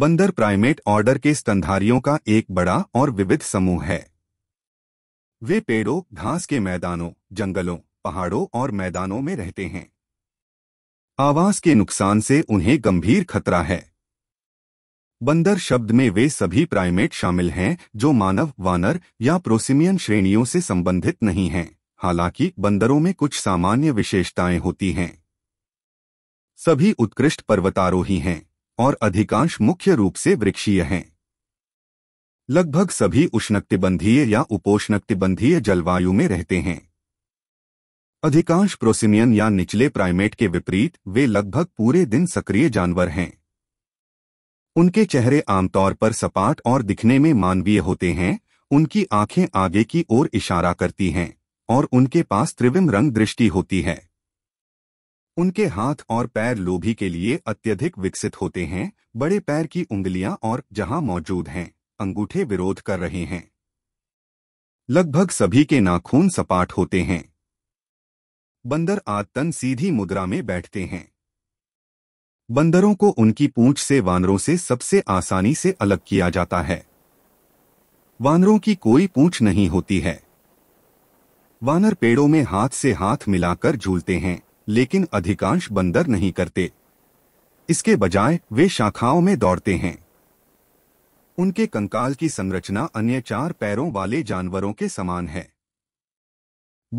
बंदर primate order के स्तनधारियों का एक बड़ा और विविध समूह है वे पेड़ों घास के मैदानों जंगलों पहाड़ों और मैदानों में रहते हैं आवास के नुकसान से उन्हें गंभीर खतरा है बंदर शब्द में वे सभी प्राइमेट शामिल हैं जो मानव वानर या प्रोसिमियन श्रेणियों से संबंधित नहीं हैं हालांकि बंदरों में कुछ सामान्य विशेषताएं होती हैं सभी उत्कृष्ट पर्वतारोही हैं और अधिकांश मुख्य रूप से वृक्षीय हैं लगभग सभी उष्णकटिबंधीय या उपोष्णकटिबंधीय जलवायु में रहते हैं अधिकांश प्रोसिमियन या निचले प्राइमेट के विपरीत वे लगभग पूरे दिन सक्रिय जानवर हैं उनके चेहरे आमतौर पर सपाट और दिखने में मानवीय होते हैं उनकी आंखें आगे की ओर इशारा करती हैं और उनके पास त्रिविम रंग दृष्टि होती है उनके हाथ और पैर लोभी के लिए अत्यधिक विकसित होते हैं बड़े पैर की उंगलियां और जहां मौजूद हैं अंगूठे विरोध कर रहे हैं लगभग सभी के नाखून सपाट होते हैं बंदर आतन सीधी मुद्रा में बैठते हैं बंदरों को उनकी पूंछ से वानरों से सबसे आसानी से अलग किया जाता है वानरों की कोई पूंछ नहीं होती है वानर पेड़ों में हाथ से हाथ मिलाकर झूलते हैं लेकिन अधिकांश बंदर नहीं करते इसके बजाय वे शाखाओं में दौड़ते हैं उनके कंकाल की संरचना अन्य चार पैरों वाले जानवरों के समान है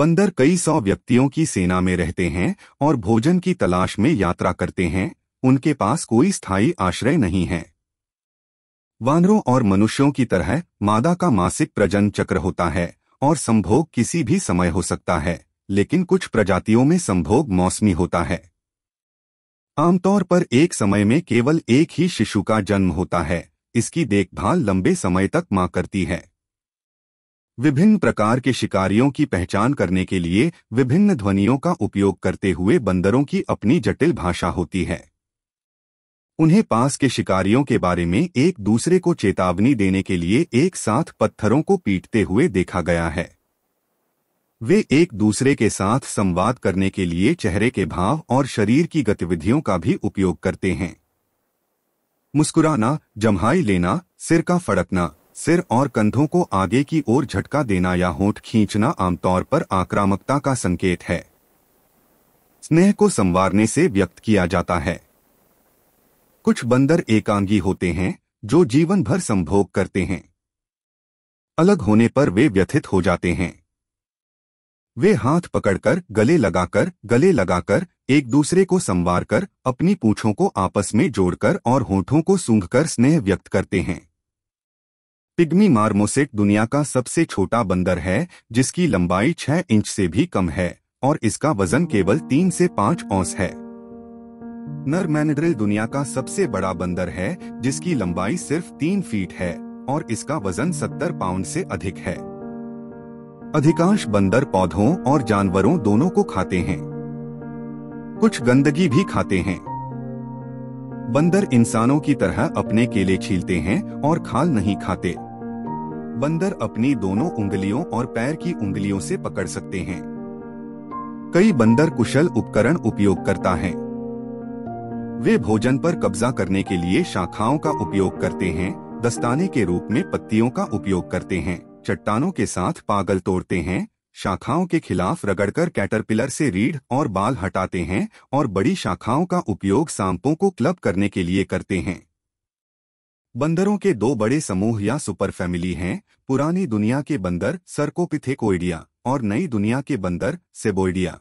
बंदर कई सौ व्यक्तियों की सेना में रहते हैं और भोजन की तलाश में यात्रा करते हैं उनके पास कोई स्थायी आश्रय नहीं है वानरों और मनुष्यों की तरह मादा का मासिक प्रजन चक्र होता है और संभोग किसी भी समय हो सकता है लेकिन कुछ प्रजातियों में संभोग मौसमी होता है आमतौर पर एक समय में केवल एक ही शिशु का जन्म होता है इसकी देखभाल लंबे समय तक मां करती है विभिन्न प्रकार के शिकारियों की पहचान करने के लिए विभिन्न ध्वनियों का उपयोग करते हुए बंदरों की अपनी जटिल भाषा होती है उन्हें पास के शिकारियों के बारे में एक दूसरे को चेतावनी देने के लिए एक साथ पत्थरों को पीटते हुए देखा गया है वे एक दूसरे के साथ संवाद करने के लिए चेहरे के भाव और शरीर की गतिविधियों का भी उपयोग करते हैं मुस्कुराना जम्हाई लेना सिर का फड़कना सिर और कंधों को आगे की ओर झटका देना या होठ खींचना आमतौर पर आक्रामकता का संकेत है स्नेह को संवारने से व्यक्त किया जाता है कुछ बंदर एकांगी होते हैं जो जीवन भर संभोग करते हैं अलग होने पर वे व्यथित हो जाते हैं वे हाथ पकड़कर गले लगाकर गले लगाकर एक दूसरे को संवार कर अपनी पूछों को आपस में जोड़कर और होठों को सूंघकर स्नेह व्यक्त करते हैं पिग्मी मार्मोसेट दुनिया का सबसे छोटा बंदर है जिसकी लंबाई 6 इंच से भी कम है और इसका वजन केवल 3 से 5 औंस है नर मैनड्रिल दुनिया का सबसे बड़ा बंदर है जिसकी लंबाई सिर्फ 3 फीट है और इसका वजन 70 पाउंड से अधिक है अधिकांश बंदर पौधों और जानवरों दोनों को खाते हैं कुछ गंदगी भी खाते हैं बंदर इंसानों की तरह अपने केले छीलते हैं और खाल नहीं खाते बंदर अपनी दोनों उंगलियों और पैर की उंगलियों से पकड़ सकते हैं कई बंदर कुशल उपकरण उपयोग करता है वे भोजन पर कब्जा करने के लिए शाखाओं का उपयोग करते हैं दस्ताने के रूप में पत्तियों का उपयोग करते हैं चट्टानों के साथ पागल तोड़ते हैं शाखाओं के खिलाफ रगड़कर कैटरपिलर से रीढ़ और बाल हटाते हैं और बड़ी शाखाओं का उपयोग सांपों को क्लब करने के लिए करते हैं बंदरों के दो बड़े समूह या सुपर फैमिली हैं पुरानी दुनिया के बंदर सरकोपिथेकोइडिया और नई दुनिया के बंदर सेबोइडिया